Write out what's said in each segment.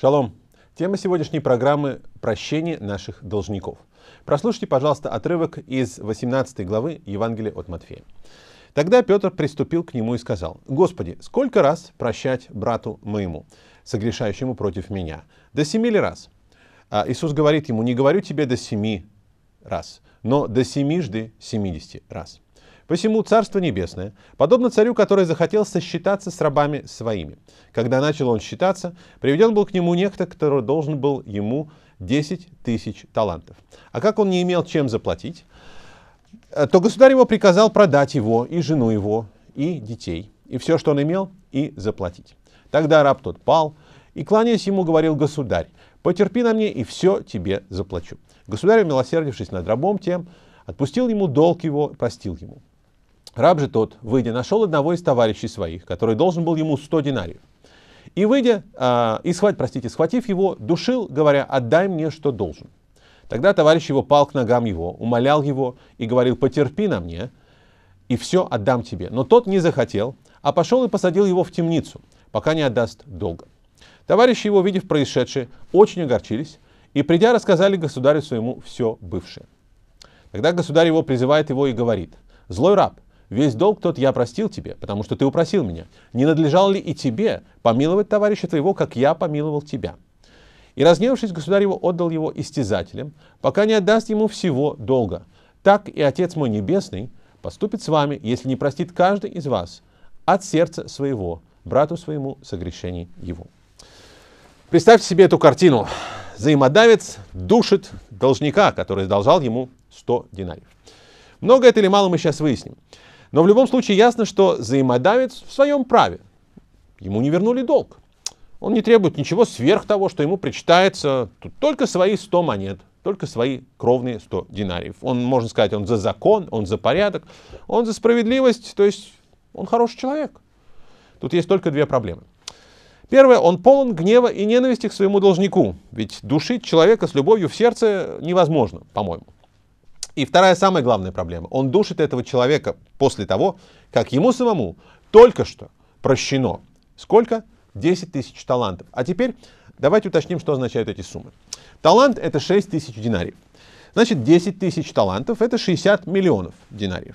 Шалом! Тема сегодняшней программы – прощение наших должников. Прослушайте, пожалуйста, отрывок из 18 главы Евангелия от Матфея. Тогда Петр приступил к нему и сказал, «Господи, сколько раз прощать брату моему, согрешающему против меня? До семи ли раз?» а Иисус говорит ему, «Не говорю тебе до семи раз, но до семижды семидесяти раз». Посему Царство Небесное, подобно царю, который захотел сосчитаться с рабами своими. Когда начал он считаться, приведен был к нему некто, который должен был ему 10 тысяч талантов. А как он не имел чем заплатить, э, то государь его приказал продать его и жену его, и детей, и все, что он имел, и заплатить. Тогда раб тот пал, и, кланяясь ему, говорил государь, «Потерпи на мне, и все тебе заплачу». Государь, милосердившись над рабом тем, отпустил ему долг его, простил ему. Раб же тот, выйдя, нашел одного из товарищей своих, который должен был ему сто динариев. И выйдя, э, и схват, простите, схватив его, душил, говоря, отдай мне, что должен. Тогда товарищ его пал к ногам его, умолял его и говорил, потерпи на мне, и все отдам тебе. Но тот не захотел, а пошел и посадил его в темницу, пока не отдаст долга. Товарищи его, видев происшедшее, очень огорчились, и придя, рассказали государю своему все бывшее. Тогда государь его призывает его и говорит, «Злой раб, Весь долг тот я простил тебе, потому что ты упросил меня. Не надлежал ли и тебе помиловать товарища твоего, как я помиловал тебя?» И, разневшись, государь его отдал его истязателям, пока не отдаст ему всего долга. Так и Отец мой Небесный поступит с вами, если не простит каждый из вас от сердца своего, брату своему согрешений его. Представьте себе эту картину. Взаимодавец душит должника, который задолжал ему 100 динариев. Много это или мало мы сейчас выясним. Но в любом случае ясно, что взаимодавец в своем праве. Ему не вернули долг. Он не требует ничего сверх того, что ему причитается тут только свои 100 монет, только свои кровные 100 динариев. Он, можно сказать, он за закон, он за порядок, он за справедливость, то есть он хороший человек. Тут есть только две проблемы. Первое, он полон гнева и ненависти к своему должнику, ведь душить человека с любовью в сердце невозможно, по-моему. И вторая самая главная проблема. Он душит этого человека после того, как ему самому только что прощено. Сколько? 10 тысяч талантов. А теперь давайте уточним, что означают эти суммы. Талант — это 6 тысяч динариев. Значит, 10 тысяч талантов — это 60 миллионов динариев.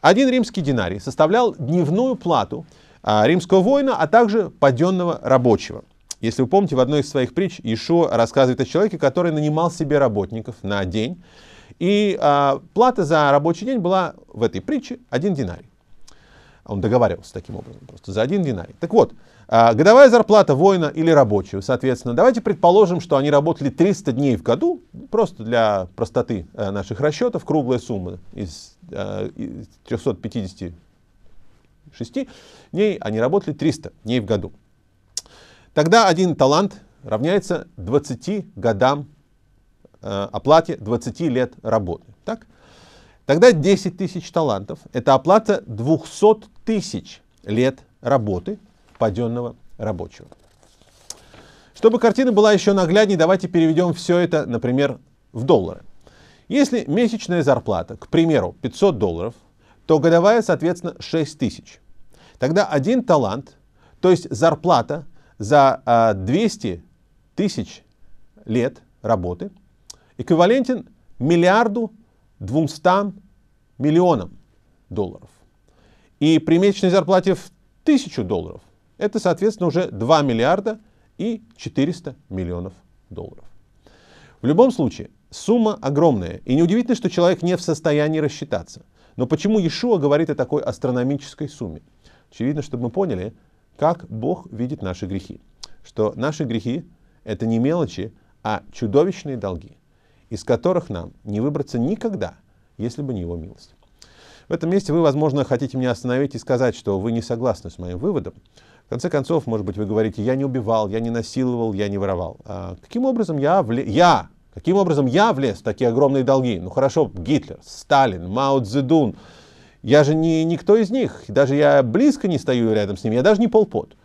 Один римский динарий составлял дневную плату а, римского воина, а также паденного рабочего. Если вы помните, в одной из своих притч Ишуа рассказывает о человеке, который нанимал себе работников на день. И а, плата за рабочий день была в этой притче один динарий. Он договаривался таким образом, просто за один динарий. Так вот, а, годовая зарплата воина или рабочего, соответственно, давайте предположим, что они работали 300 дней в году, просто для простоты а, наших расчетов, круглая сумма из, а, из 356 дней, они работали 300 дней в году. Тогда один талант равняется 20 годам э, оплате 20 лет работы. Так? Тогда 10 тысяч талантов – это оплата 200 тысяч лет работы паденного рабочего. Чтобы картина была еще нагляднее, давайте переведем все это, например, в доллары. Если месячная зарплата, к примеру, 500 долларов, то годовая, соответственно, 6 тысяч. Тогда один талант, то есть зарплата за 200 а, тысяч лет работы эквивалентен миллиарду двумстам миллионам долларов. И при месячной зарплате в 1000 долларов это, соответственно, уже 2 миллиарда и 400 миллионов долларов. В любом случае, сумма огромная. И неудивительно, что человек не в состоянии рассчитаться. Но почему Иешуа говорит о такой астрономической сумме? Очевидно, чтобы мы поняли, как Бог видит наши грехи. Что наши грехи — это не мелочи, а чудовищные долги, из которых нам не выбраться никогда, если бы не Его милость. В этом месте вы, возможно, хотите меня остановить и сказать, что вы не согласны с моим выводом. В конце концов, может быть, вы говорите, я не убивал, я не насиловал, я не воровал. А каким образом я, вле... я Каким образом я влез в такие огромные долги? Ну хорошо, Гитлер, Сталин, Мао Цзэдун, я же не никто из них, даже я близко не стою рядом с ним, я даже не полпот.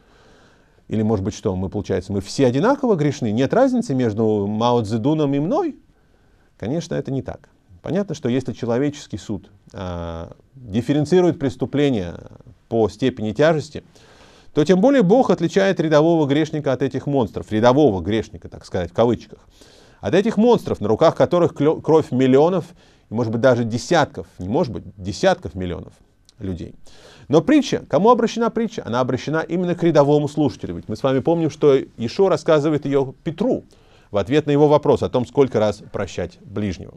Или, может быть, что, мы, получается, мы все одинаково грешны, нет разницы между Мао Цзэдуном и мной? Конечно, это не так. Понятно, что если человеческий суд э, дифференцирует преступления по степени тяжести, то тем более Бог отличает рядового грешника от этих монстров, рядового грешника, так сказать, в кавычках, от этих монстров, на руках которых кровь миллионов и, может быть, даже десятков, не может быть, десятков миллионов людей. Но притча, кому обращена притча? Она обращена именно к рядовому слушателю. Ведь мы с вами помним, что Ишо рассказывает ее Петру в ответ на его вопрос о том, сколько раз прощать ближнего.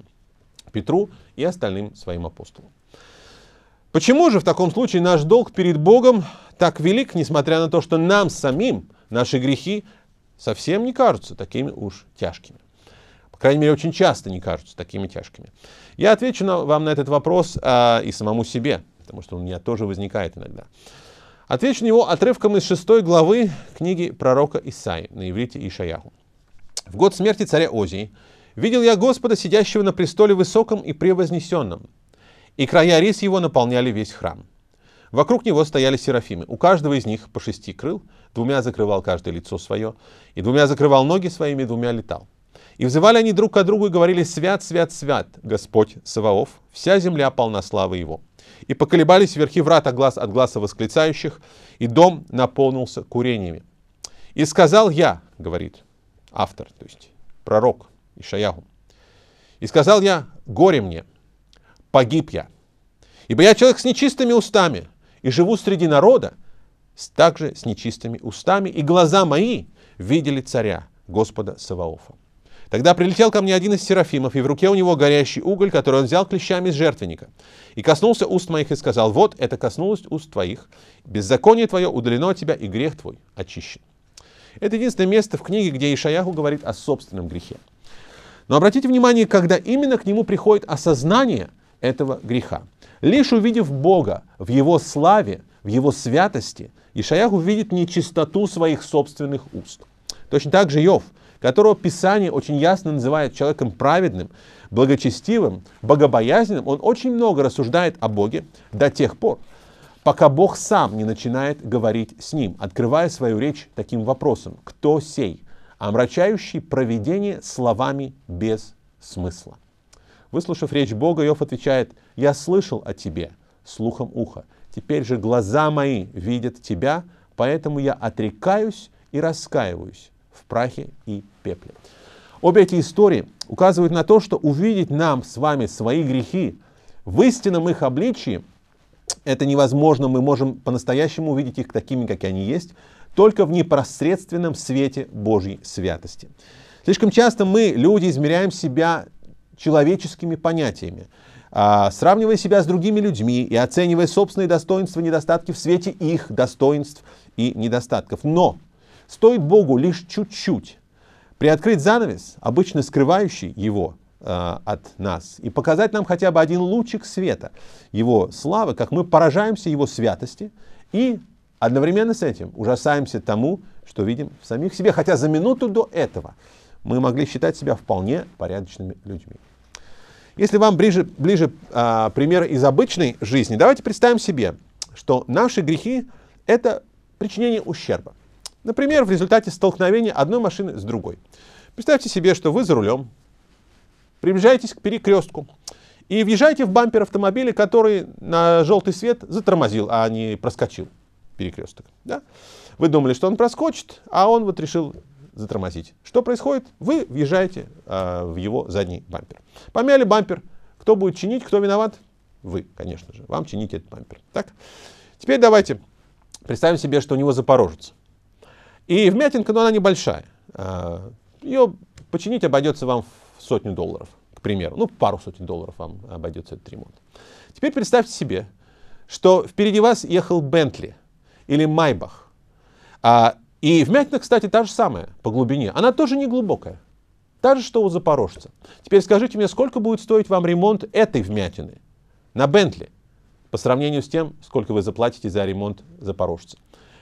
Петру и остальным своим апостолам. Почему же в таком случае наш долг перед Богом так велик, несмотря на то, что нам самим наши грехи совсем не кажутся такими уж тяжкими? по крайней мере, очень часто не кажутся такими тяжкими. Я отвечу на, вам на этот вопрос а, и самому себе, потому что он у меня тоже возникает иногда. Отвечу на него отрывком из шестой главы книги пророка Исаи на иврите Ишаяху. «В год смерти царя Озии видел я Господа, сидящего на престоле высоком и превознесенном, и края рис его наполняли весь храм. Вокруг него стояли серафимы, у каждого из них по шести крыл, двумя закрывал каждое лицо свое, и двумя закрывал ноги своими, и двумя летал. И взывали они друг к другу и говорили, «Свят, свят, свят, Господь Саваоф, вся земля полна славы Его». И поколебались верхи врат от глаз, от глаза восклицающих, и дом наполнился курениями. «И сказал я», — говорит автор, то есть пророк Ишаяху, «И сказал я, горе мне, погиб я, ибо я человек с нечистыми устами, и живу среди народа, также с нечистыми устами, и глаза мои видели царя, Господа Саваофа». Тогда прилетел ко мне один из серафимов, и в руке у него горящий уголь, который он взял клещами из жертвенника. И коснулся уст моих и сказал, вот это коснулось уст твоих, беззаконие твое удалено от тебя, и грех твой очищен. Это единственное место в книге, где Ишаяху говорит о собственном грехе. Но обратите внимание, когда именно к нему приходит осознание этого греха. Лишь увидев Бога в его славе, в его святости, Ишаяху видит нечистоту своих собственных уст. Точно так же Йов – которого Писание очень ясно называет человеком праведным, благочестивым, богобоязненным, он очень много рассуждает о Боге до тех пор, пока Бог сам не начинает говорить с ним, открывая свою речь таким вопросом «Кто сей?», омрачающий проведение словами без смысла. Выслушав речь Бога, Иов отвечает «Я слышал о тебе слухом уха, теперь же глаза мои видят тебя, поэтому я отрекаюсь и раскаиваюсь в прахе и пепле. Обе эти истории указывают на то, что увидеть нам с вами свои грехи в истинном их обличии это невозможно, мы можем по-настоящему увидеть их такими, как они есть, только в непосредственном свете Божьей святости. Слишком часто мы, люди, измеряем себя человеческими понятиями, а, сравнивая себя с другими людьми и оценивая собственные достоинства и недостатки в свете их достоинств и недостатков. Но Стоит Богу лишь чуть-чуть приоткрыть занавес, обычно скрывающий его э, от нас, и показать нам хотя бы один лучик света его славы, как мы поражаемся его святости и одновременно с этим ужасаемся тому, что видим в самих себе, хотя за минуту до этого мы могли считать себя вполне порядочными людьми. Если вам ближе, ближе а, пример из обычной жизни, давайте представим себе, что наши грехи – это причинение ущерба. Например, в результате столкновения одной машины с другой. Представьте себе, что вы за рулем, приближаетесь к перекрестку и въезжаете в бампер автомобиля, который на желтый свет затормозил, а не проскочил перекресток. Да? Вы думали, что он проскочит, а он вот решил затормозить. Что происходит? Вы въезжаете э, в его задний бампер. Помяли бампер. Кто будет чинить, кто виноват? Вы, конечно же. Вам чинить этот бампер. Так? Теперь давайте представим себе, что у него запорожится. И вмятинка, но она небольшая. А, Ее починить обойдется вам в сотню долларов, к примеру. Ну, пару сотен долларов вам обойдется этот ремонт. Теперь представьте себе, что впереди вас ехал Бентли или Майбах. А, и вмятина, кстати, та же самая по глубине. Она тоже не глубокая. Та же, что у запорожца. Теперь скажите мне, сколько будет стоить вам ремонт этой вмятины на Бентли по сравнению с тем, сколько вы заплатите за ремонт запорожца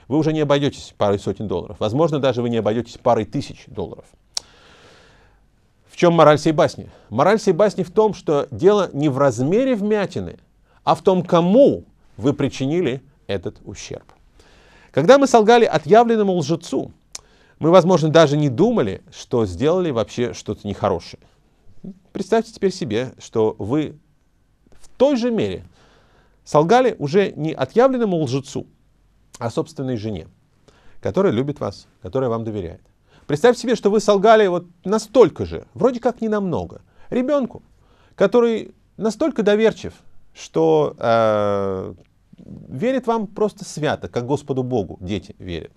вы уже не обойдетесь парой сотен долларов. Возможно, даже вы не обойдетесь парой тысяч долларов. В чем мораль всей басни? Мораль всей басни в том, что дело не в размере вмятины, а в том, кому вы причинили этот ущерб. Когда мы солгали отъявленному лжецу, мы, возможно, даже не думали, что сделали вообще что-то нехорошее. Представьте теперь себе, что вы в той же мере солгали уже не отъявленному лжецу, о собственной жене, которая любит вас, которая вам доверяет. Представьте себе, что вы солгали вот настолько же, вроде как не намного, ребенку, который настолько доверчив, что э, верит вам просто свято, как Господу Богу дети верят.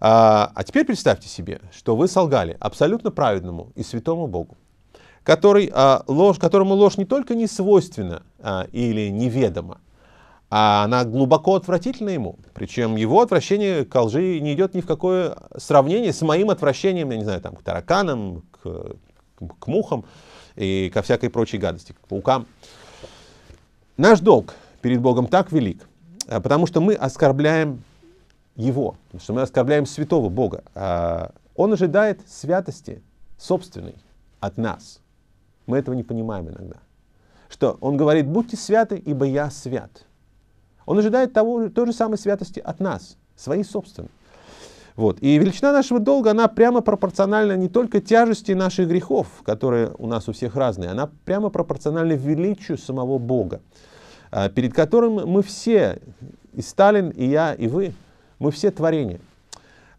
А, а теперь представьте себе, что вы солгали абсолютно праведному и святому Богу, который, а, ложь, которому ложь не только не свойственна а, или неведома, а она глубоко отвратительна ему. Причем его отвращение к лжи не идет ни в какое сравнение с моим отвращением, я не знаю, там, к тараканам, к, к мухам и ко всякой прочей гадости, к паукам. Наш долг перед Богом так велик, а, потому что мы оскорбляем Его, потому что мы оскорбляем святого Бога. А, он ожидает святости собственной от нас. Мы этого не понимаем иногда. Что он говорит, будьте святы, ибо я свят. Он ожидает того, той же самой святости от нас, своей собственной. Вот. И величина нашего долга, она прямо пропорциональна не только тяжести наших грехов, которые у нас у всех разные, она прямо пропорциональна величию самого Бога, а, перед которым мы все, и Сталин, и я, и вы, мы все творения.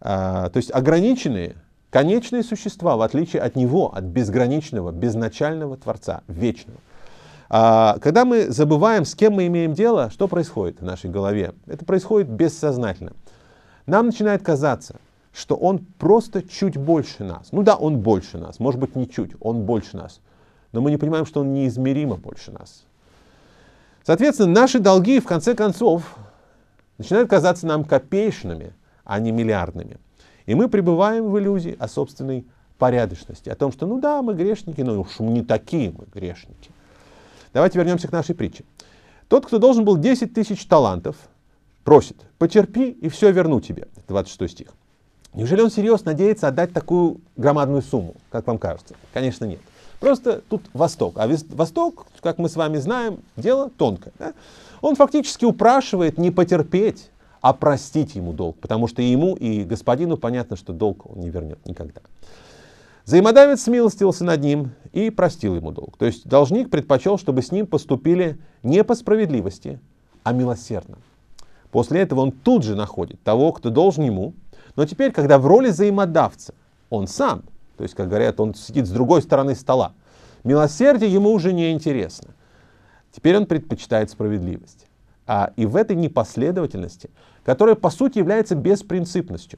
А, то есть ограниченные, конечные существа, в отличие от него, от безграничного, безначального Творца, вечного. А, когда мы забываем, с кем мы имеем дело, что происходит в нашей голове? Это происходит бессознательно. Нам начинает казаться, что он просто чуть больше нас. Ну да, он больше нас, может быть не чуть, он больше нас. Но мы не понимаем, что он неизмеримо больше нас. Соответственно, наши долги, в конце концов, начинают казаться нам копеечными, а не миллиардными. И мы пребываем в иллюзии о собственной порядочности, о том, что ну да, мы грешники, но уж не такие мы грешники. Давайте вернемся к нашей притче. Тот, кто должен был 10 тысяч талантов, просит, потерпи и все верну тебе. 26 стих. Неужели он серьезно надеется отдать такую громадную сумму, как вам кажется? Конечно, нет. Просто тут Восток. А Восток, как мы с вами знаем, дело тонкое. Да? Он фактически упрашивает не потерпеть, а простить ему долг, потому что ему, и господину понятно, что долг он не вернет никогда. Взаимодавец смилостился над ним и простил ему долг. То есть должник предпочел, чтобы с ним поступили не по справедливости, а милосердно. После этого он тут же находит того, кто должен ему, но теперь, когда в роли взаимодавца он сам, то есть, как говорят, он сидит с другой стороны стола, милосердие ему уже не интересно. Теперь он предпочитает справедливость. А, и в этой непоследовательности, которая по сути является беспринципностью,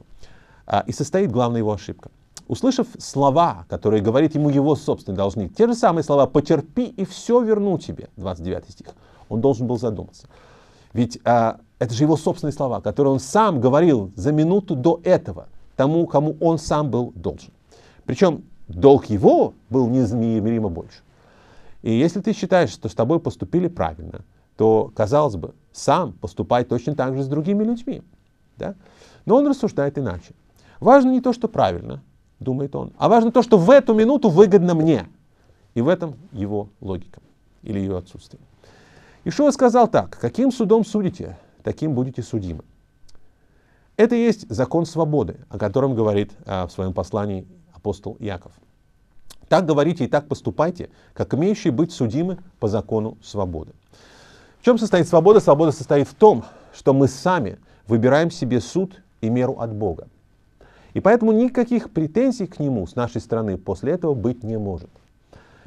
а, и состоит главная его ошибка – Услышав слова, которые говорит ему его собственный должник, те же самые слова «потерпи и все верну тебе», 29 стих, он должен был задуматься. Ведь а, это же его собственные слова, которые он сам говорил за минуту до этого тому, кому он сам был должен. Причем долг его был неизмеримо больше. И если ты считаешь, что с тобой поступили правильно, то, казалось бы, сам поступай точно так же с другими людьми. Да? Но он рассуждает иначе. Важно не то, что правильно, думает он, а важно то, что в эту минуту выгодно мне. И в этом его логика или ее отсутствие. Ишуа сказал так, каким судом судите, таким будете судимы. Это и есть закон свободы, о котором говорит а, в своем послании апостол Яков. Так говорите и так поступайте, как имеющие быть судимы по закону свободы. В чем состоит свобода? Свобода состоит в том, что мы сами выбираем себе суд и меру от Бога. И поэтому никаких претензий к нему с нашей стороны после этого быть не может.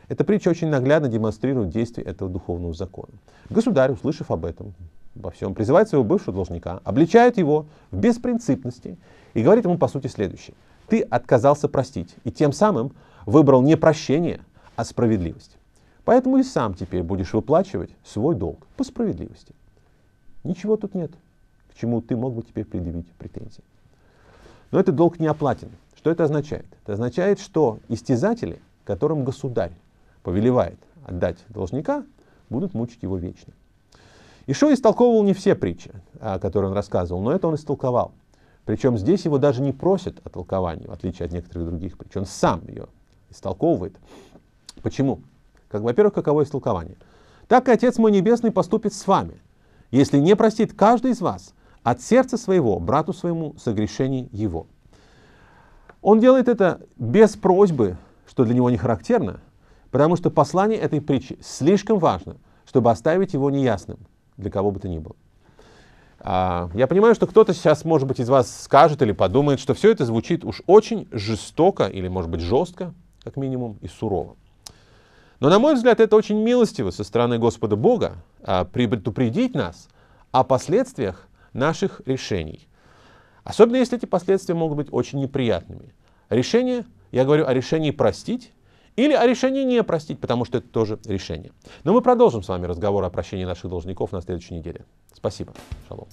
Эта притча очень наглядно демонстрирует действие этого духовного закона. Государь, услышав об этом, во всем, призывает своего бывшего должника, обличает его в беспринципности и говорит ему, по сути, следующее. Ты отказался простить и тем самым выбрал не прощение, а справедливость. Поэтому и сам теперь будешь выплачивать свой долг по справедливости. Ничего тут нет, к чему ты мог бы теперь предъявить претензии. Но этот долг не оплатен. Что это означает? Это означает, что истязатели, которым государь повелевает отдать должника, будут мучить его вечно. Ишо истолковывал не все притчи, а, которые он рассказывал, но это он истолковал. Причем здесь его даже не просят о толковании, в отличие от некоторых других притч. Он сам ее истолковывает. Почему? Как, во-первых, каково истолкование? Так и Отец мой Небесный поступит с вами, если не простит каждый из вас от сердца своего, брату своему, согрешений его. Он делает это без просьбы, что для него не характерно, потому что послание этой притчи слишком важно, чтобы оставить его неясным для кого бы то ни было. А, я понимаю, что кто-то сейчас, может быть, из вас скажет или подумает, что все это звучит уж очень жестоко или, может быть, жестко, как минимум, и сурово. Но, на мой взгляд, это очень милостиво со стороны Господа Бога а, предупредить нас о последствиях наших решений. Особенно если эти последствия могут быть очень неприятными. Решение, я говорю о решении простить или о решении не простить, потому что это тоже решение. Но мы продолжим с вами разговор о прощении наших должников на следующей неделе. Спасибо. Шалом.